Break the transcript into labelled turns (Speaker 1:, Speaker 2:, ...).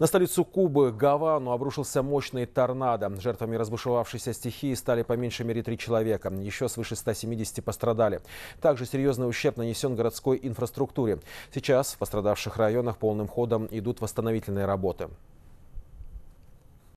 Speaker 1: На столицу Кубы, Гавану, обрушился мощный торнадо. Жертвами разбушевавшейся стихии стали по меньшей мере три человека. Еще свыше 170 пострадали. Также серьезный ущерб нанесен городской инфраструктуре. Сейчас в пострадавших районах полным ходом идут восстановительные работы.